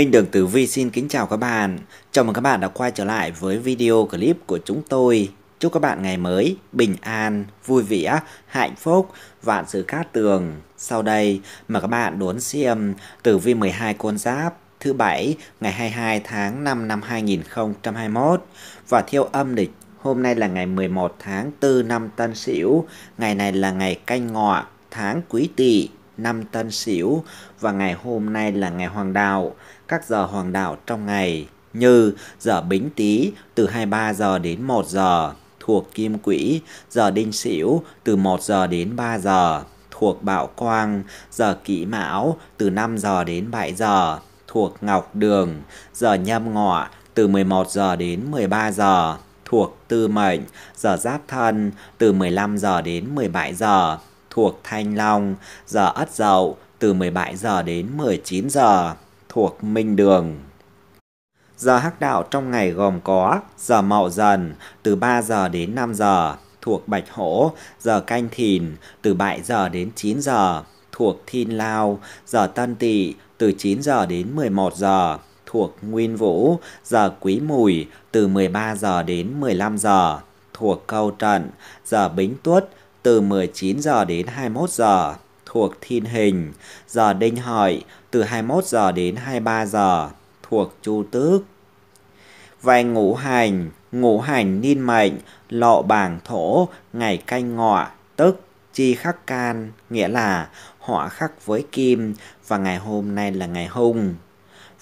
Minh Đường Tử Vi xin kính chào các bạn. Chào mừng các bạn đã quay trở lại với video clip của chúng tôi. Chúc các bạn ngày mới bình an, vui vẻ, hạnh phúc, vạn sự cát tường. Sau đây mời các bạn đón xem Tử Vi 12 con giáp thứ bảy ngày 22 tháng 5 năm 2021 và theo âm lịch hôm nay là ngày 11 tháng 4 năm Tân Sửu, ngày này là ngày canh ngọ, tháng Quý Tỵ năm Tân Sửu và ngày hôm nay là ngày Hoàng đạo các giờ hoàng đạo trong ngày như giờ bính tý từ 23 giờ đến 1 giờ thuộc kim quỹ, giờ đinh sửu từ 1 giờ đến 3 giờ thuộc bạo quang, giờ kỷ mão từ 5 giờ đến 7 giờ thuộc ngọc đường, giờ nhâm ngọ từ 11 giờ đến 13 giờ thuộc tư mệnh, giờ giáp thân từ 15 giờ đến 17 giờ thuộc thanh long, giờ ất dậu từ 17 giờ đến 19 giờ thuộc Minh Đường. Giờ hắc đạo trong ngày gồm có giờ mậu dần từ 3 giờ đến 5 giờ thuộc Bạch Hổ, giờ canh thìn từ 7 giờ đến 9 giờ thuộc Thiên Lao, giờ Tân Tỵ từ 9 giờ đến 11 giờ thuộc Nguyên Vũ, giờ Quý Mùi từ 13 giờ đến 15 giờ thuộc Câu Trận, giờ Bính Tuất từ 19 giờ đến 21 giờ thuộc Thiên Hình, giờ Đinh Hợi từ 21 giờ đến 23 giờ thuộc chu tước. Về ngũ hành, ngũ hành niên mệnh, lộ bảng thổ, ngày canh ngọ, tức chi khắc can, nghĩa là họ khắc với kim và ngày hôm nay là ngày hung.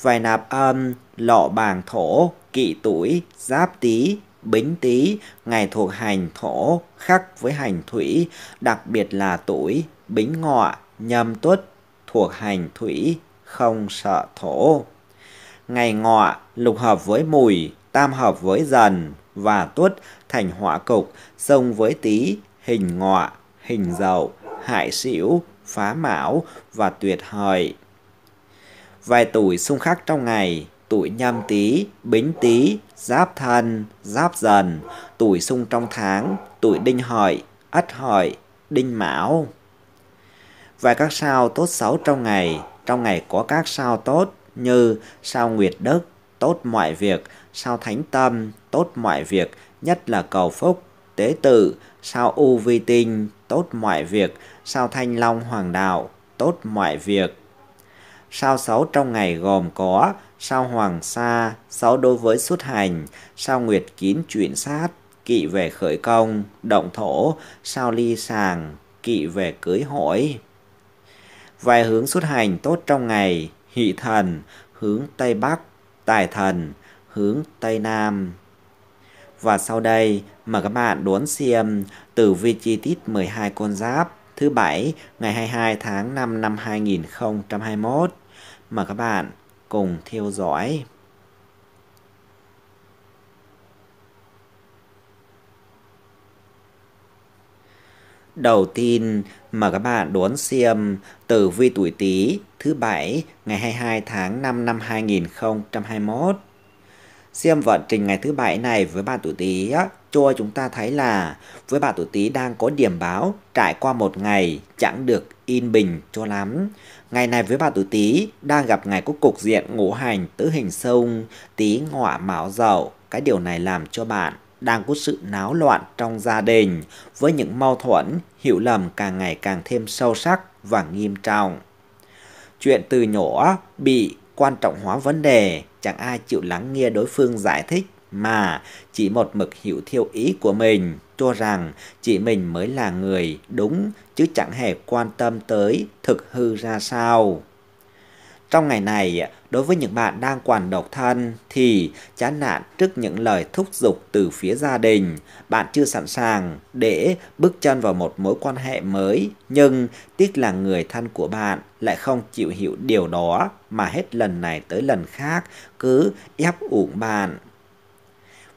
Về nạp âm, lộ bảng thổ, kỵ tuổi, giáp tý, bính tý, ngày thuộc hành thổ, khắc với hành thủy, đặc biệt là tuổi, bính ngọ, nhâm tuất, thuộc hành thủy, không sợ thổ. Ngày ngọ, lục hợp với mùi, tam hợp với dần và tuất thành hỏa cục, sông với tý, hình ngọ, hình dậu, hại xỉu, phá mão và tuyệt hời. Vài tuổi xung khắc trong ngày, tuổi nhâm tý, bính tý, giáp thân, giáp dần, tuổi xung trong tháng, tuổi đinh hợi, ất hợi, đinh mão và các sao tốt xấu trong ngày. Trong ngày có các sao tốt như sao Nguyệt Đức, tốt mọi việc, sao Thánh Tâm, tốt mọi việc, nhất là cầu phúc, tế tự, sao U Vi Tinh, tốt mọi việc, sao Thanh Long Hoàng Đạo, tốt mọi việc. Sao xấu trong ngày gồm có sao Hoàng Sa, xấu đối với xuất hành, sao Nguyệt Kín chuyển sát, kỵ về khởi công, động thổ, sao Ly Sàng, kỵ về cưới hỏi. Vài hướng xuất hành tốt trong ngày, hị thần, hướng Tây Bắc, tài thần, hướng Tây Nam. Và sau đây, mời các bạn đốn xem tử vi chi tiết 12 con giáp thứ bảy ngày 22 tháng 5 năm 2021. Mời các bạn cùng theo dõi. đầu tiên mà các bạn đón xem tử vi tuổi Tý thứ bảy ngày 22 tháng 5 năm 2021. Xem vận trình ngày thứ bảy này với bạn tuổi Tý cho chúng ta thấy là với bạn tuổi Tý đang có điểm báo trải qua một ngày chẳng được yên bình cho lắm. Ngày này với bạn tuổi Tý đang gặp ngày có cục diện ngũ hành tứ hình xung, Tý ngọa mão dậu. Cái điều này làm cho bạn đang có sự náo loạn trong gia đình với những mâu thuẫn, hiểu lầm càng ngày càng thêm sâu sắc và nghiêm trọng. Chuyện từ nhỏ bị quan trọng hóa vấn đề, chẳng ai chịu lắng nghe đối phương giải thích mà chỉ một mực hiểu theo ý của mình, cho rằng chỉ mình mới là người đúng chứ chẳng hề quan tâm tới thực hư ra sao. Trong ngày này, đối với những bạn đang quản độc thân thì chán nản trước những lời thúc giục từ phía gia đình, bạn chưa sẵn sàng để bước chân vào một mối quan hệ mới, nhưng tiếc là người thân của bạn lại không chịu hiểu điều đó mà hết lần này tới lần khác cứ ép uổng bạn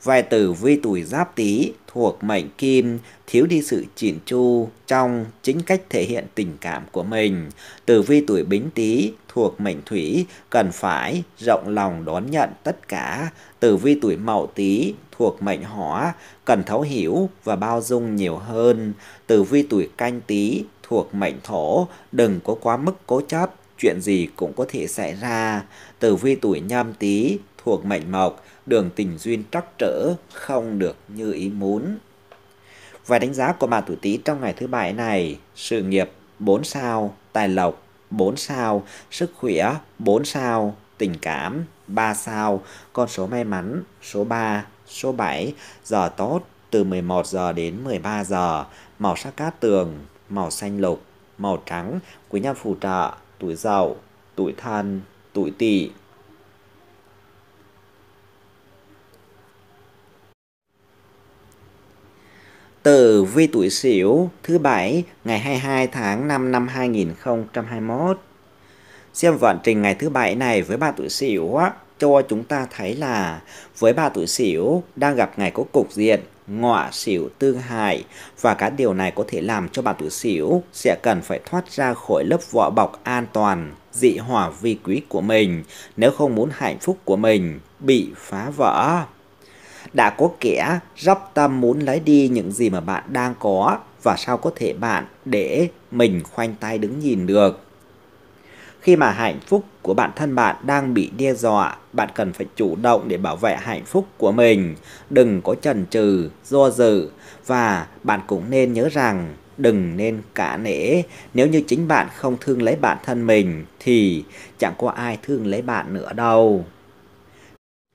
Vài tử vi tuổi giáp tý thuộc mệnh kim, thiếu đi sự chỉn chu trong chính cách thể hiện tình cảm của mình. Tử vi tuổi bính tý thuộc mệnh thủy, cần phải rộng lòng đón nhận tất cả. Tử vi tuổi mậu tý thuộc mệnh hỏa, cần thấu hiểu và bao dung nhiều hơn. Tử vi tuổi canh tý thuộc mệnh thổ, đừng có quá mức cố chấp, chuyện gì cũng có thể xảy ra. Tử vi tuổi nhâm tý thuộc mệnh mộc, đường tình duyên trắc trở không được như ý muốn. Vài đánh giá của bà tuổi Tý trong ngày thứ bảy này, sự nghiệp 4 sao, tài lộc 4 sao, sức khỏe 4 sao, tình cảm 3 sao, con số may mắn số 3, số 7, giờ tốt từ 11 giờ đến 13 giờ, màu sắc cát tường, màu xanh lục, màu trắng, quý nhân phù trợ, tuổi dậu, tuổi thân, tuổi tỵ. Tử vi tuổi Sửu thứ bảy ngày 22 tháng 5 năm 2021. Xem vận trình ngày thứ bảy này với ba tuổi Sửu á cho chúng ta thấy là với ba tuổi Sửu đang gặp ngày có cục diện ngọa xỉu tương hại và cả điều này có thể làm cho bạn tuổi xỉu sẽ cần phải thoát ra khỏi lớp vỏ bọc an toàn dị hỏa vi quý của mình nếu không muốn hạnh phúc của mình bị phá vỡ đã có kẻ dốc tâm muốn lấy đi những gì mà bạn đang có và sao có thể bạn để mình khoanh tay đứng nhìn được. Khi mà hạnh phúc của bản thân bạn đang bị đe dọa, bạn cần phải chủ động để bảo vệ hạnh phúc của mình, đừng có chần chừ, do dự và bạn cũng nên nhớ rằng đừng nên cả nể, nếu như chính bạn không thương lấy bản thân mình thì chẳng có ai thương lấy bạn nữa đâu.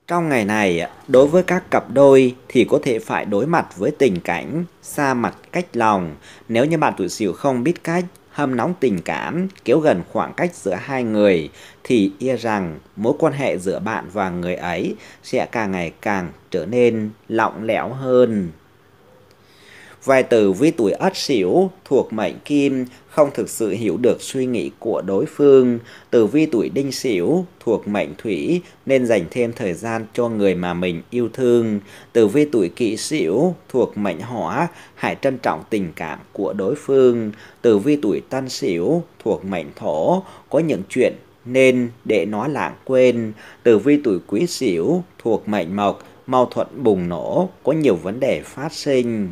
Trong ngày này, đối với các cặp đôi thì có thể phải đối mặt với tình cảnh xa mặt cách lòng nếu như bạn tuổi sửu không biết cách hâm nóng tình cảm, kéo gần khoảng cách giữa hai người thì e rằng mối quan hệ giữa bạn và người ấy sẽ càng ngày càng trở nên lỏng lẻo hơn. Vài từ với tuổi ất sửu thuộc mệnh kim không thực sự hiểu được suy nghĩ của đối phương. từ vi tuổi đinh sửu thuộc mệnh thủy nên dành thêm thời gian cho người mà mình yêu thương. từ vi tuổi kỷ sửu thuộc mệnh hỏa hãy trân trọng tình cảm của đối phương. từ vi tuổi tân sửu thuộc mệnh thổ có những chuyện nên để nó lãng quên. từ vi tuổi quý sửu thuộc mệnh mộc mâu thuẫn bùng nổ có nhiều vấn đề phát sinh.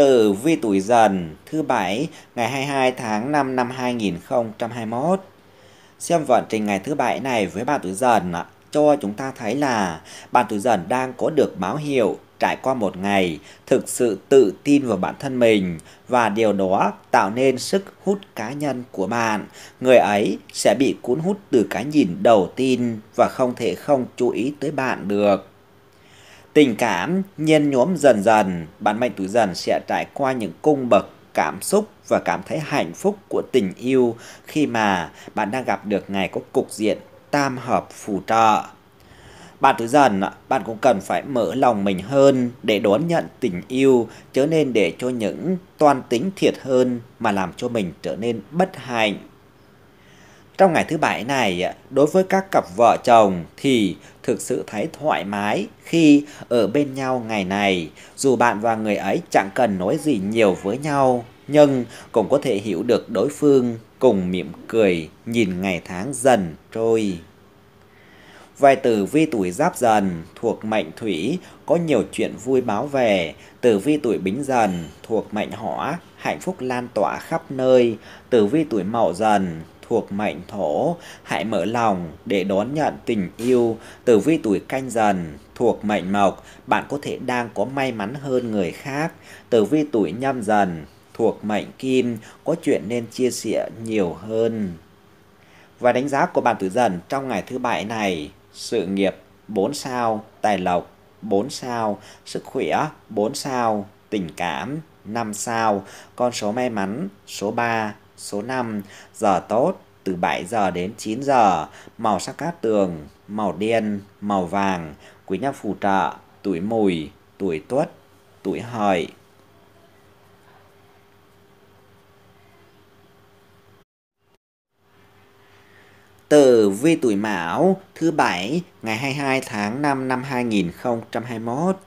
tử vi tuổi dần thứ bảy ngày 22 tháng 5 năm 2021. Xem vận trình ngày thứ bảy này với bạn tuổi dần cho chúng ta thấy là bạn tuổi dần đang có được báo hiệu trải qua một ngày thực sự tự tin vào bản thân mình và điều đó tạo nên sức hút cá nhân của bạn. Người ấy sẽ bị cuốn hút từ cái nhìn đầu tiên và không thể không chú ý tới bạn được. Tình cảm nhiên nhóm dần dần, bạn mệnh tuổi dần sẽ trải qua những cung bậc cảm xúc và cảm thấy hạnh phúc của tình yêu khi mà bạn đang gặp được ngày có cục diện tam hợp phù trợ. Bạn tuổi dần, bạn cũng cần phải mở lòng mình hơn để đón nhận tình yêu, chớ nên để cho những toan tính thiệt hơn mà làm cho mình trở nên bất hạnh. Trong ngày thứ bảy này, đối với các cặp vợ chồng thì thực sự thấy thoải mái khi ở bên nhau ngày này, dù bạn và người ấy chẳng cần nói gì nhiều với nhau, nhưng cũng có thể hiểu được đối phương cùng mỉm cười nhìn ngày tháng dần trôi. Vài tử vi tuổi giáp dần thuộc mệnh thủy có nhiều chuyện vui báo về. Tử vi tuổi bính dần thuộc mệnh hỏa, hạnh phúc lan tỏa khắp nơi. Tử vi tuổi mậu dần thuộc mệnh thổ, hãy mở lòng để đón nhận tình yêu từ vi tuổi canh dần thuộc mệnh mộc, bạn có thể đang có may mắn hơn người khác. từ vi tuổi nhâm dần thuộc mệnh kim, có chuyện nên chia sẻ nhiều hơn. Và đánh giá của bạn tử dần trong ngày thứ bảy này, sự nghiệp 4 sao, tài lộc 4 sao, sức khỏe 4 sao, tình cảm 5 sao, con số may mắn số 3, Số 5. Giờ tốt từ 7 giờ đến 9 giờ, màu sắc cát tường, màu đen, màu vàng, quý nhân phù trợ, tuổi mùi, tuổi tuất, tuổi hợi. Tử vi tuổi Mão thứ bảy ngày 22 tháng 5 năm 2021.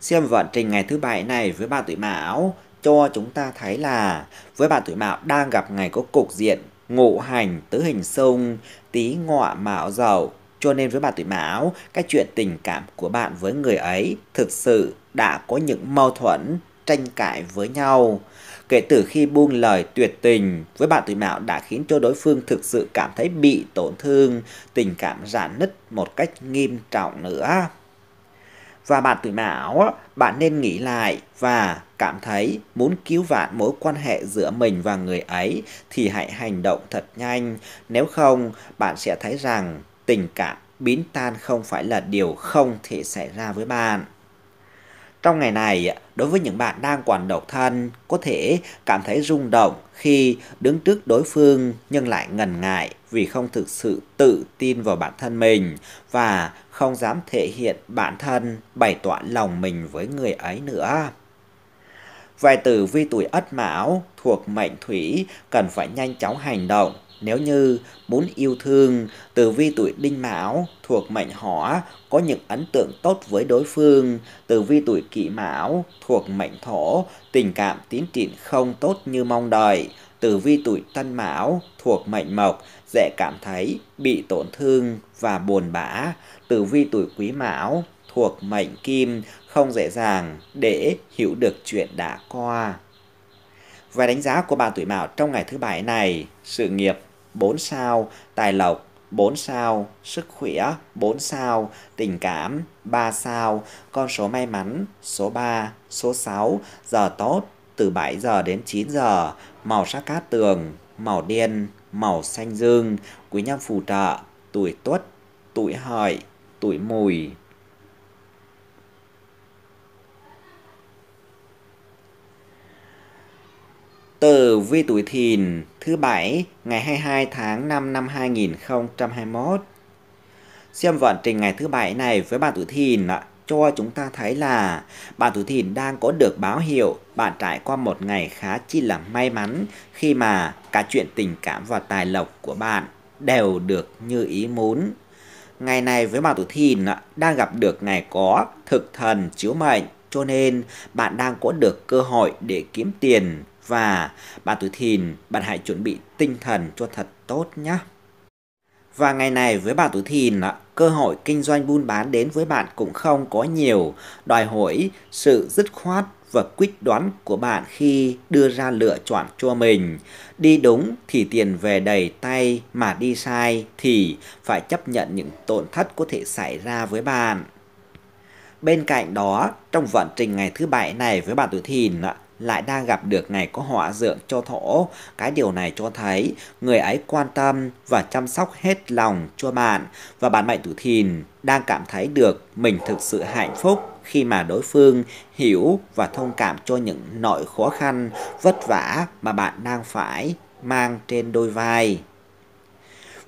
Xem vận trình ngày thứ bảy này với bạn tuổi Mão cho chúng ta thấy là với bạn tuổi mạo đang gặp ngày có cục diện ngũ hành tứ hình xung tí ngọ mạo dậu cho nên với bạn tuổi mão cái chuyện tình cảm của bạn với người ấy thực sự đã có những mâu thuẫn tranh cãi với nhau kể từ khi buông lời tuyệt tình với bạn tuổi mão đã khiến cho đối phương thực sự cảm thấy bị tổn thương tình cảm rạn nứt một cách nghiêm trọng nữa và bạn tuổi mão, bạn nên nghĩ lại và cảm thấy muốn cứu vãn mối quan hệ giữa mình và người ấy thì hãy hành động thật nhanh. Nếu không, bạn sẽ thấy rằng tình cảm biến tan không phải là điều không thể xảy ra với bạn. Trong ngày này, đối với những bạn đang còn độc thân, có thể cảm thấy rung động khi đứng trước đối phương nhưng lại ngần ngại vì không thực sự tự tin vào bản thân mình và không dám thể hiện bản thân, bày tỏ lòng mình với người ấy nữa. Vài tử vi tuổi Ất Mão thuộc mệnh Thủy cần phải nhanh chóng hành động nếu như muốn yêu thương, tử vi tuổi đinh mão thuộc mệnh hỏa có những ấn tượng tốt với đối phương, tử vi tuổi kỷ mão thuộc mệnh thổ, tình cảm tiến triển không tốt như mong đợi, tử vi tuổi tân mão thuộc mệnh mộc dễ cảm thấy bị tổn thương và buồn bã, tử vi tuổi quý mão thuộc mệnh kim không dễ dàng để hiểu được chuyện đã qua. Và đánh giá của bà tuổi mão trong ngày thứ bảy này, sự nghiệp 4 sao, tài lộc 4 sao, sức khỏe 4 sao, tình cảm 3 sao, con số may mắn số 3, số 6, giờ tốt từ 7 giờ đến 9 giờ, màu sắc cát tường, màu đen, màu xanh dương, quý nhân phù trợ, tuổi tuất, tuổi hợi, tuổi mùi. Tử vi tuổi thìn thứ bảy ngày 22 tháng 5 năm 2021. Xem vận trình ngày thứ bảy này với bạn tuổi thìn ạ, cho chúng ta thấy là bạn tuổi thìn đang có được báo hiệu bạn trải qua một ngày khá chi là may mắn khi mà cả chuyện tình cảm và tài lộc của bạn đều được như ý muốn. Ngày này với bạn tuổi thìn đang gặp được ngày có thực thần chiếu mệnh cho nên bạn đang có được cơ hội để kiếm tiền và bạn tuổi thìn, bạn hãy chuẩn bị tinh thần cho thật tốt nhé. Và ngày này với bạn tuổi thìn, cơ hội kinh doanh buôn bán đến với bạn cũng không có nhiều, đòi hỏi sự dứt khoát và quyết đoán của bạn khi đưa ra lựa chọn cho mình. Đi đúng thì tiền về đầy tay, mà đi sai thì phải chấp nhận những tổn thất có thể xảy ra với bạn. Bên cạnh đó, trong vận trình ngày thứ bảy này với bạn tuổi thìn, ạ lại đang gặp được ngày có họa dượng cho thổ. Cái điều này cho thấy người ấy quan tâm và chăm sóc hết lòng cho bạn và bạn mệnh tử thìn đang cảm thấy được mình thực sự hạnh phúc khi mà đối phương hiểu và thông cảm cho những nỗi khó khăn, vất vả mà bạn đang phải mang trên đôi vai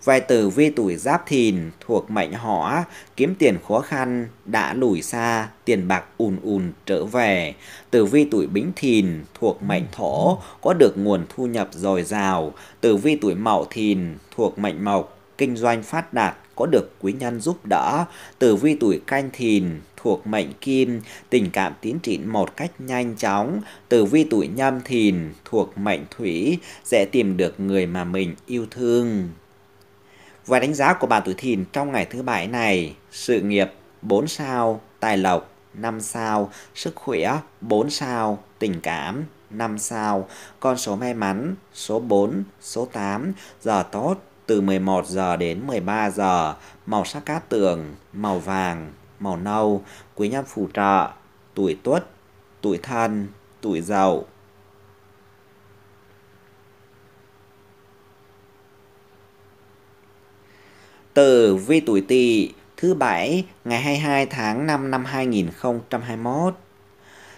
vài tử vi tuổi giáp thìn thuộc mệnh hỏa, kiếm tiền khó khăn, đã lùi xa, tiền bạc ùn ùn trở về. Tử vi tuổi bính thìn thuộc mệnh thổ, có được nguồn thu nhập dồi dào. Tử vi tuổi mậu thìn thuộc mệnh mộc, kinh doanh phát đạt, có được quý nhân giúp đỡ. Tử vi tuổi canh thìn thuộc mệnh kim, tình cảm tiến triển một cách nhanh chóng. Tử vi tuổi nhâm thìn thuộc mệnh thủy, sẽ tìm được người mà mình yêu thương. Và đánh giá của bà tuổi thìn trong ngày thứ bảy này, sự nghiệp 4 sao, tài lộc 5 sao, sức khỏe 4 sao, tình cảm 5 sao, con số may mắn số 4, số 8, giờ tốt từ 11 giờ đến 13 giờ, màu sắc cát tường, màu vàng, màu nâu, quý nhân phù trợ, tuổi tuất, tuổi thân, tuổi dậu. Từ vi tuổi tỵ thứ bảy ngày 22 tháng 5 năm 2021.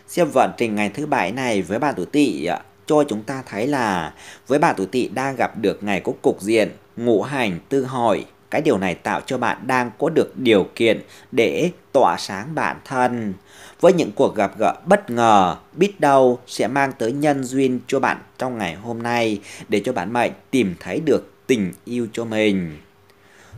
Xem vận trình ngày thứ bảy này với bà tuổi tỵ cho chúng ta thấy là với bà tuổi tỵ đang gặp được ngày có cục diện, ngũ hành tư hỏi. Cái điều này tạo cho bạn đang có được điều kiện để tỏa sáng bản thân. Với những cuộc gặp gỡ bất ngờ, biết đâu sẽ mang tới nhân duyên cho bạn trong ngày hôm nay để cho bạn mệnh tìm thấy được tình yêu cho mình.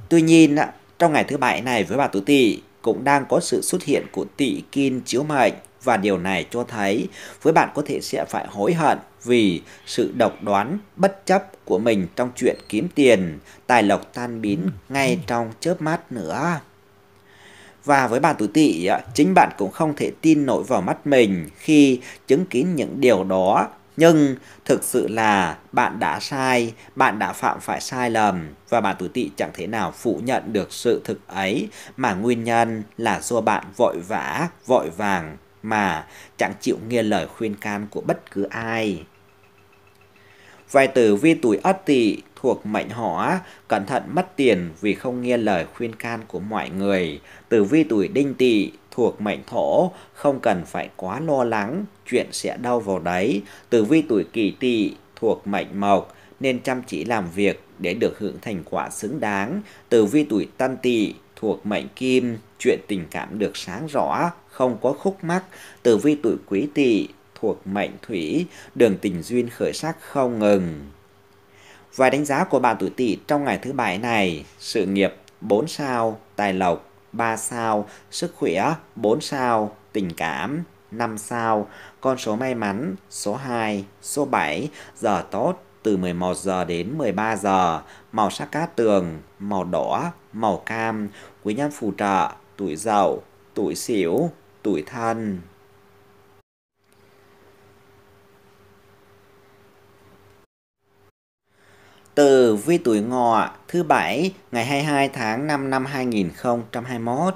Tuy nhiên, trong ngày thứ bảy này với bà tuổi tỵ cũng đang có sự xuất hiện của tỵ kim chiếu mệnh và điều này cho thấy với bạn có thể sẽ phải hối hận vì sự độc đoán bất chấp của mình trong chuyện kiếm tiền, tài lộc tan biến ngay trong chớp mắt nữa. Và với bạn tuổi tỵ, chính bạn cũng không thể tin nổi vào mắt mình khi chứng kiến những điều đó nhưng thực sự là bạn đã sai, bạn đã phạm phải sai lầm và bạn tuổi tỵ chẳng thể nào phủ nhận được sự thực ấy mà nguyên nhân là do bạn vội vã, vội vàng mà chẳng chịu nghe lời khuyên can của bất cứ ai. Vài tử vi tuổi ất tỵ thuộc mệnh hỏa, cẩn thận mất tiền vì không nghe lời khuyên can của mọi người. Tử vi tuổi đinh tỵ thuộc mệnh thổ, không cần phải quá lo lắng, chuyện sẽ đau vào đấy. Tử vi tuổi kỷ tỵ thuộc mệnh mộc, nên chăm chỉ làm việc để được hưởng thành quả xứng đáng. Tử vi tuổi tân tỵ thuộc mệnh kim, chuyện tình cảm được sáng rõ, không có khúc mắc. Tử vi tuổi quý tỵ thuộc mệnh thủy, đường tình duyên khởi sắc không ngừng. vài đánh giá của bạn tuổi tỵ trong ngày thứ bảy này, sự nghiệp 4 sao, tài lộc 3 sao, sức khỏe 4 sao, tình cảm 5 sao, con số may mắn số 2, số 7, giờ tốt từ 11 giờ đến 13 giờ, màu sắc cát tường, màu đỏ, màu cam, quý nhân phù trợ, tuổi dậu, tuổi sửu, tuổi thân. từ vi tuổi ngọ thứ Bảy ngày 22 tháng 5 năm 2021.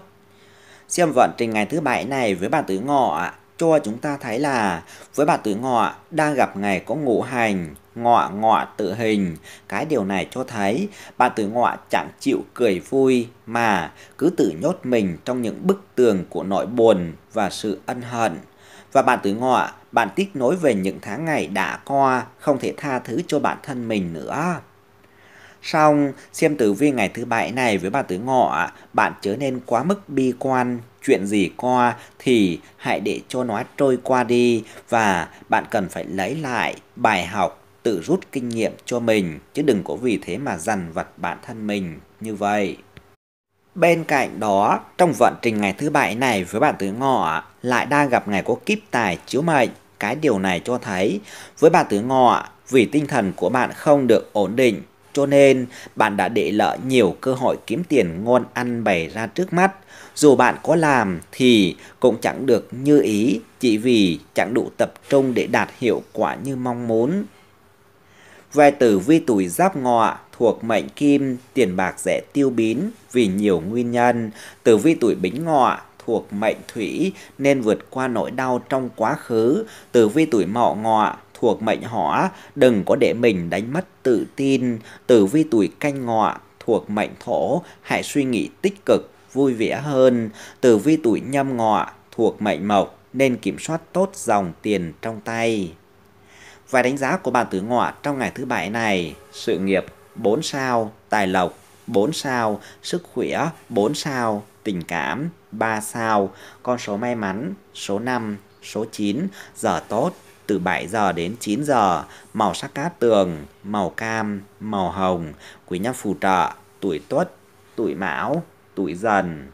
Xem vận trình ngày thứ Bảy này với bạn tuổi ngọ cho chúng ta thấy là với bạn tuổi ngọ đang gặp ngày có ngũ hành ngọ ngọ tự hình cái điều này cho thấy bạn tuổi ngọ chẳng chịu cười vui mà cứ tự nhốt mình trong những bức tường của nỗi buồn và sự ân hận và bạn tuổi ngọ bạn tiếc nối về những tháng ngày đã qua không thể tha thứ cho bản thân mình nữa xong xem tử vi ngày thứ bảy này với bà tứ ngọ, bạn chớ nên quá mức bi quan, chuyện gì qua thì hãy để cho nó trôi qua đi và bạn cần phải lấy lại bài học, tự rút kinh nghiệm cho mình chứ đừng có vì thế mà dằn vặt bản thân mình như vậy. Bên cạnh đó, trong vận trình ngày thứ bảy này với bạn tứ ngọ lại đang gặp ngày có kíp tài chiếu mệnh. Cái điều này cho thấy với bạn tứ ngọ, vì tinh thần của bạn không được ổn định cho nên, bạn đã để lỡ nhiều cơ hội kiếm tiền ngon ăn bày ra trước mắt. Dù bạn có làm thì cũng chẳng được như ý chỉ vì chẳng đủ tập trung để đạt hiệu quả như mong muốn. Về tử vi tuổi giáp ngọ thuộc mệnh kim, tiền bạc dễ tiêu biến vì nhiều nguyên nhân. Tử vi tuổi bính ngọ thuộc mệnh thủy nên vượt qua nỗi đau trong quá khứ. Tử vi tuổi mậu ngọ thuộc mệnh hỏa, đừng có để mình đánh mất tự tin. Tử vi tuổi canh ngọ thuộc mệnh thổ, hãy suy nghĩ tích cực, vui vẻ hơn. Tử vi tuổi nhâm ngọ thuộc mệnh mộc, nên kiểm soát tốt dòng tiền trong tay. vài đánh giá của bạn tử ngọ trong ngày thứ bảy này, sự nghiệp 4 sao, tài lộc 4 sao, sức khỏe 4 sao, tình cảm 3 sao, con số may mắn số 5, số 9, giờ tốt từ 7 giờ đến 9 giờ, màu sắc cát tường, màu cam, màu hồng, quý nhân phù trợ, tuổi tuất, tuổi mão, tuổi dần.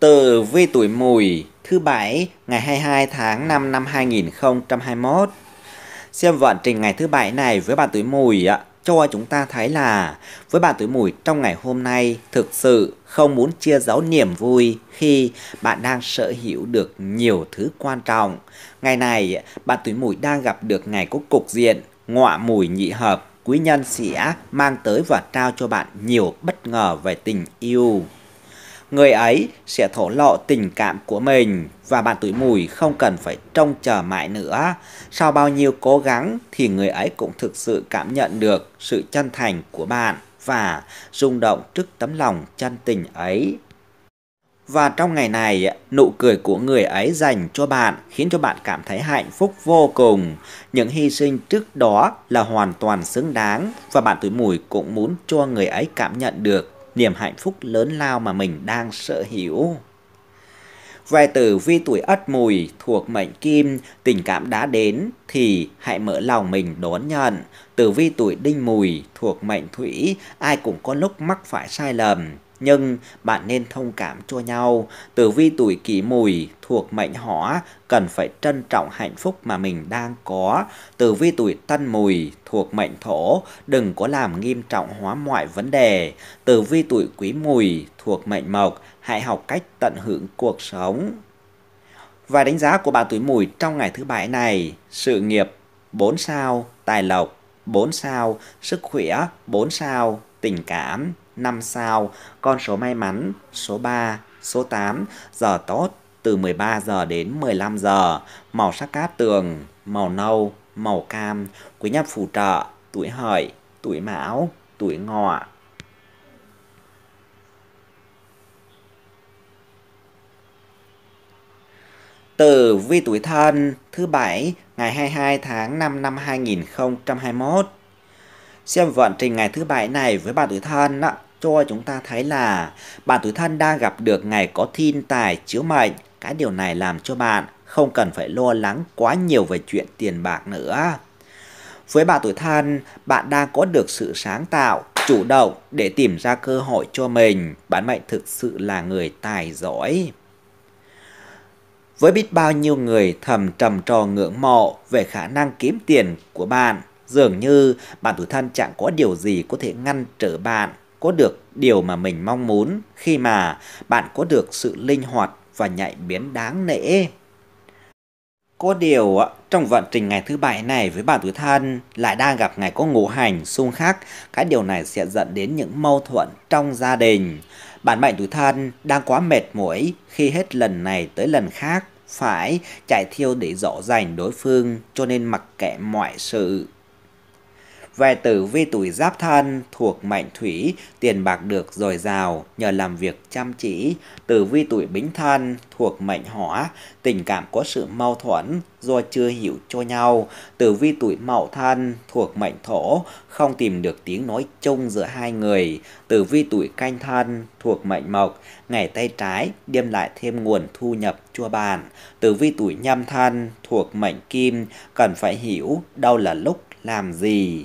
từ vi tuổi mùi thứ bảy ngày 22 tháng 5 năm 2021. Xem vận trình ngày thứ bảy này với bạn tuổi mùi ạ cho chúng ta thấy là với bạn tuổi mùi trong ngày hôm nay thực sự không muốn chia giấu niềm vui khi bạn đang sở hữu được nhiều thứ quan trọng. Ngày này, bạn tuổi mùi đang gặp được ngày có cục diện, ngọa mùi nhị hợp, quý nhân sẽ mang tới và trao cho bạn nhiều bất ngờ về tình yêu người ấy sẽ thổ lộ tình cảm của mình và bạn tuổi mùi không cần phải trông chờ mãi nữa. Sau bao nhiêu cố gắng thì người ấy cũng thực sự cảm nhận được sự chân thành của bạn và rung động trước tấm lòng chân tình ấy. Và trong ngày này, nụ cười của người ấy dành cho bạn khiến cho bạn cảm thấy hạnh phúc vô cùng. Những hy sinh trước đó là hoàn toàn xứng đáng và bạn tuổi mùi cũng muốn cho người ấy cảm nhận được niềm hạnh phúc lớn lao mà mình đang sở hữu. Về tử vi tuổi ất mùi thuộc mệnh kim, tình cảm đã đến thì hãy mở lòng mình đón nhận. Tử vi tuổi đinh mùi thuộc mệnh thủy, ai cũng có lúc mắc phải sai lầm nhưng bạn nên thông cảm cho nhau. Tử vi tuổi kỷ mùi thuộc mệnh hỏa cần phải trân trọng hạnh phúc mà mình đang có. Tử vi tuổi tân mùi thuộc mệnh thổ đừng có làm nghiêm trọng hóa mọi vấn đề. Tử vi tuổi quý mùi thuộc mệnh mộc hãy học cách tận hưởng cuộc sống. Và đánh giá của bạn tuổi mùi trong ngày thứ bảy này, sự nghiệp 4 sao, tài lộc 4 sao, sức khỏe 4 sao, tình cảm 5 sao, con số may mắn, số 3, số 8, giờ tốt từ 13 giờ đến 15 giờ, màu sắc cát tường, màu nâu, màu cam, quý nhân phù trợ, tuổi hợi, tuổi mão, tuổi ngọ. từ vi tuổi thân thứ bảy ngày 22 tháng 5 năm 2021. Xem vận trình ngày thứ bảy này với bạn tuổi thân đó, cho chúng ta thấy là bạn tuổi thân đang gặp được ngày có thiên tài chiếu mệnh. Cái điều này làm cho bạn không cần phải lo lắng quá nhiều về chuyện tiền bạc nữa. Với bạn tuổi thân, bạn đang có được sự sáng tạo, chủ động để tìm ra cơ hội cho mình. Bạn mệnh thực sự là người tài giỏi. Với biết bao nhiêu người thầm trầm trò ngưỡng mộ về khả năng kiếm tiền của bạn, dường như bạn tuổi thân chẳng có điều gì có thể ngăn trở bạn có được điều mà mình mong muốn khi mà bạn có được sự linh hoạt và nhạy biến đáng nể. Có điều trong vận trình ngày thứ bảy này với bạn tuổi thân lại đang gặp ngày có ngũ hành xung khắc, cái điều này sẽ dẫn đến những mâu thuẫn trong gia đình. Bạn mệnh tuổi thân đang quá mệt mỏi khi hết lần này tới lần khác phải chạy thiêu để dỗ dành đối phương cho nên mặc kệ mọi sự về tử vi tuổi giáp thân thuộc mệnh thủy, tiền bạc được dồi dào nhờ làm việc chăm chỉ. Tử vi tuổi bính thân thuộc mệnh hỏa, tình cảm có sự mâu thuẫn do chưa hiểu cho nhau. Tử vi tuổi mậu thân thuộc mệnh thổ, không tìm được tiếng nói chung giữa hai người. Tử vi tuổi canh thân thuộc mệnh mộc, ngày tay trái đem lại thêm nguồn thu nhập chua bàn Tử vi tuổi nhâm thân thuộc mệnh kim, cần phải hiểu đâu là lúc làm gì.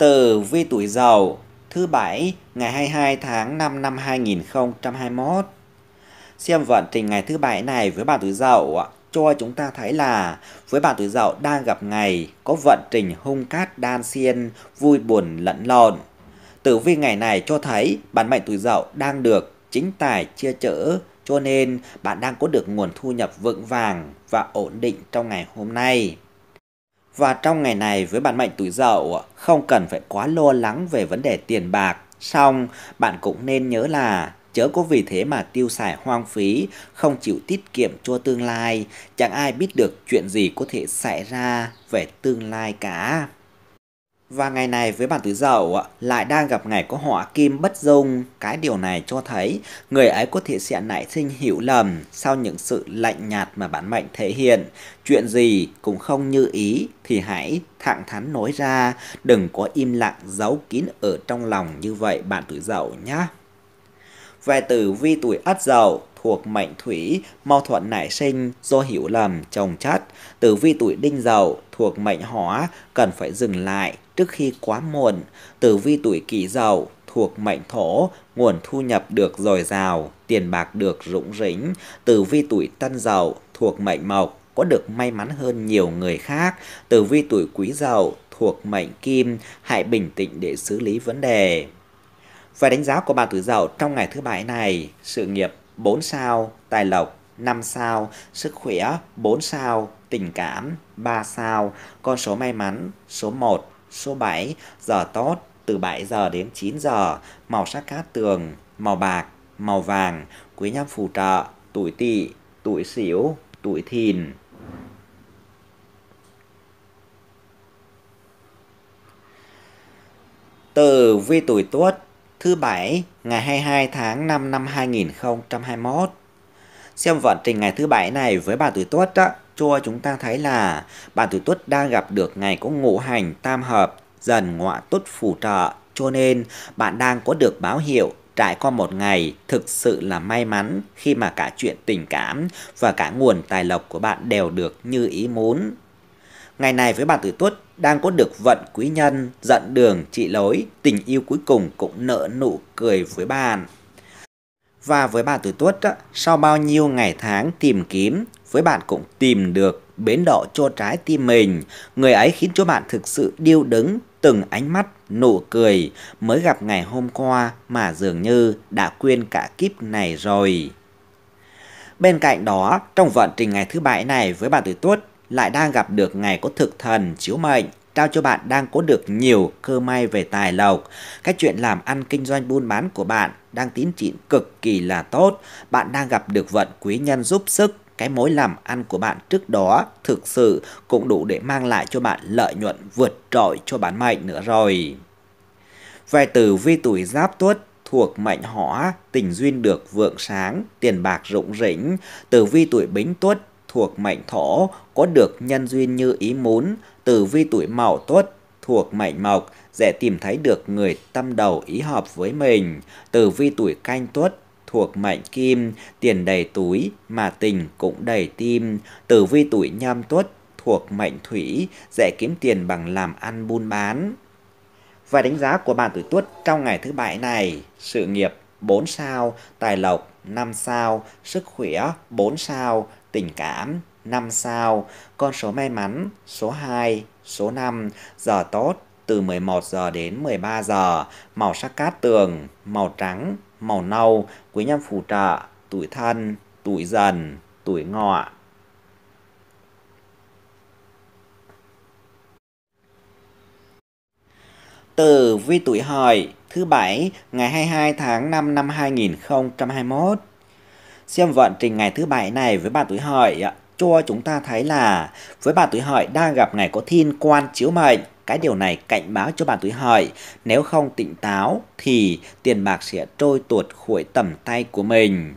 Tử vi tuổi Dậu, thứ bảy, ngày 22 tháng 5 năm 2021. Xem vận trình ngày thứ bảy này với bạn tuổi Dậu cho chúng ta thấy là với bạn tuổi Dậu đang gặp ngày có vận trình hung cát đan xiên, vui buồn lẫn lộn. Tử vi ngày này cho thấy bản mệnh tuổi Dậu đang được chính tài chia chở cho nên bạn đang có được nguồn thu nhập vững vàng và ổn định trong ngày hôm nay. Và trong ngày này với bạn mệnh tuổi dậu không cần phải quá lo lắng về vấn đề tiền bạc. Xong, bạn cũng nên nhớ là chớ có vì thế mà tiêu xài hoang phí, không chịu tiết kiệm cho tương lai. Chẳng ai biết được chuyện gì có thể xảy ra về tương lai cả. Và ngày này với bản tứ dậu lại đang gặp ngày có họa kim bất dung. Cái điều này cho thấy người ấy có thể sẽ nảy sinh hiểu lầm sau những sự lạnh nhạt mà bản mệnh thể hiện. Chuyện gì cũng không như ý thì hãy thẳng thắn nói ra, đừng có im lặng giấu kín ở trong lòng như vậy bạn tuổi dậu nhé. Về tử vi tuổi ất dậu thuộc mệnh thủy, mâu thuẫn nảy sinh do hiểu lầm chồng chất. Tử vi tuổi đinh dậu thuộc mệnh hỏa cần phải dừng lại trước khi quá muộn. Tử vi tuổi kỷ dậu thuộc mệnh thổ, nguồn thu nhập được dồi dào, tiền bạc được rủng rỉnh. Tử vi tuổi tân dậu thuộc mệnh mộc có được may mắn hơn nhiều người khác. Tử vi tuổi quý dậu thuộc mệnh kim, hãy bình tĩnh để xử lý vấn đề. Và đánh giá của bạn tuổi dậu trong ngày thứ bảy này, sự nghiệp 4 sao, tài lộc 5 sao, sức khỏe 4 sao, tình cảm 3 sao, con số may mắn số 1, số 7, giờ tốt từ 7 giờ đến 9 giờ, màu sắc cát tường, màu bạc, màu vàng, quý nhân phù trợ, tuổi tỵ, tuổi sửu, tuổi thìn. từ vi tuổi tuất thứ Bảy ngày 22 tháng 5 năm 2021. Xem vận trình ngày thứ Bảy này với bà tuổi tuất á, cho chúng ta thấy là bà tuổi tuất đang gặp được ngày có ngũ hành tam hợp dần ngọa tuất phù trợ cho nên bạn đang có được báo hiệu trải qua một ngày thực sự là may mắn khi mà cả chuyện tình cảm và cả nguồn tài lộc của bạn đều được như ý muốn. Ngày này với bạn tuổi Tuất đang có được vận quý nhân, giận đường, trị lối, tình yêu cuối cùng cũng nở nụ cười với bạn. Và với bà tuổi tuất, sau bao nhiêu ngày tháng tìm kiếm, với bạn cũng tìm được bến đỏ cho trái tim mình. Người ấy khiến cho bạn thực sự điêu đứng từng ánh mắt, nụ cười mới gặp ngày hôm qua mà dường như đã quên cả kiếp này rồi. Bên cạnh đó, trong vận trình ngày thứ bảy này với bạn tuổi tuất, lại đang gặp được ngày có thực thần chiếu mệnh trao cho bạn đang có được nhiều cơ may về tài lộc. Cái chuyện làm ăn kinh doanh buôn bán của bạn đang tiến triển cực kỳ là tốt. Bạn đang gặp được vận quý nhân giúp sức. Cái mối làm ăn của bạn trước đó thực sự cũng đủ để mang lại cho bạn lợi nhuận vượt trội cho bản mệnh nữa rồi. Về từ vi tuổi giáp tuất thuộc mệnh hỏa, tình duyên được vượng sáng, tiền bạc rụng rỉnh, từ vi tuổi bính tuất thuộc mệnh thổ có được nhân duyên như ý muốn, tử vi tuổi mão tuất thuộc mệnh mộc dễ tìm thấy được người tâm đầu ý hợp với mình, tử vi tuổi canh tuất thuộc mệnh kim, tiền đầy túi mà tình cũng đầy tim, tử vi tuổi nhâm tuất thuộc mệnh thủy dễ kiếm tiền bằng làm ăn buôn bán. Và đánh giá của bạn tuổi tuất trong ngày thứ bảy này, sự nghiệp 4 sao, tài lộc 5 sao, sức khỏe 4 sao, tình cảm, 5 sao, con số may mắn, số 2, số 5, giờ tốt, từ 11 giờ đến 13 giờ, màu sắc cát tường, màu trắng, màu nâu, quý nhân phù trợ, tuổi thân, tuổi dần, tuổi ngọ. Từ vi tuổi hợi thứ bảy ngày 22 tháng 5 năm 2021 xem vận trình ngày thứ bảy này với bà tuổi hợi cho chúng ta thấy là với bà tuổi hợi đang gặp ngày có thiên quan chiếu mệnh cái điều này cảnh báo cho bạn tuổi hợi nếu không tỉnh táo thì tiền bạc sẽ trôi tuột khỏi tầm tay của mình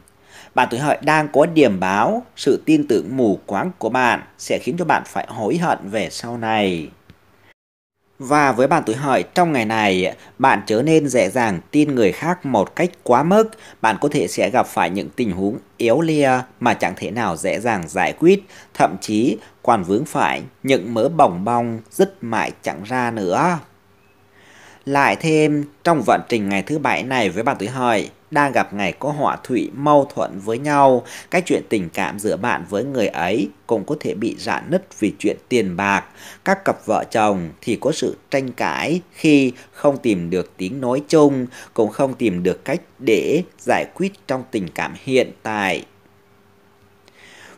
bạn tuổi hợi đang có điểm báo sự tin tưởng mù quáng của bạn sẽ khiến cho bạn phải hối hận về sau này và với bạn tuổi hợi trong ngày này, bạn trở nên dễ dàng tin người khác một cách quá mức, bạn có thể sẽ gặp phải những tình huống yếu lia mà chẳng thể nào dễ dàng giải quyết, thậm chí còn vướng phải những mớ bỏng bong dứt mãi chẳng ra nữa. Lại thêm, trong vận trình ngày thứ bảy này với bạn tuổi hợi, đang gặp ngày có họa thủy mâu thuẫn với nhau, cái chuyện tình cảm giữa bạn với người ấy cũng có thể bị rạn nứt vì chuyện tiền bạc. Các cặp vợ chồng thì có sự tranh cãi khi không tìm được tiếng nói chung, cũng không tìm được cách để giải quyết trong tình cảm hiện tại.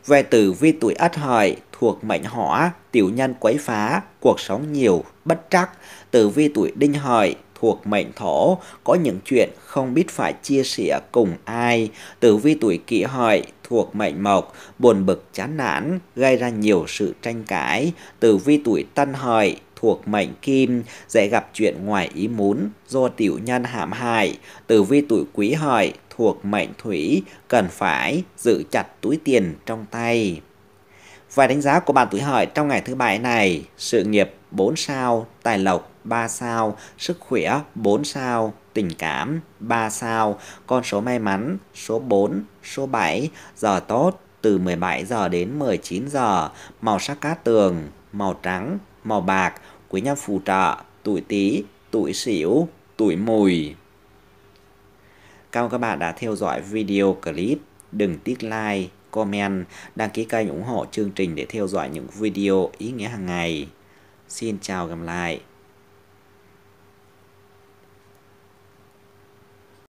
Về tử vi tuổi ất hợi thuộc mệnh hỏa, tiểu nhân quấy phá, cuộc sống nhiều bất trắc, Tử vi tuổi đinh hợi thuộc mệnh thổ có những chuyện không biết phải chia sẻ cùng ai. Tử vi tuổi kỷ hợi thuộc mệnh mộc buồn bực chán nản gây ra nhiều sự tranh cãi. Tử vi tuổi tân hợi thuộc mệnh kim dễ gặp chuyện ngoài ý muốn do tiểu nhân hãm hại. Tử vi tuổi quý hợi thuộc mệnh thủy cần phải giữ chặt túi tiền trong tay. vài đánh giá của bạn tuổi hợi trong ngày thứ bảy này, sự nghiệp 4 sao, tài lộc 3 sao, sức khỏe 4 sao, tình cảm 3 sao, con số may mắn số 4, số 7, giờ tốt từ 17 giờ đến 19 giờ, màu sắc cát tường, màu trắng, màu bạc, quý nhân phù trợ, tuổi Tý, tuổi Sửu, tuổi Mùi. Cảm ơn các bạn đã theo dõi video clip. Đừng tiếc like, comment, đăng ký kênh ủng hộ chương trình để theo dõi những video ý nghĩa hàng ngày. Xin chào gặp lại.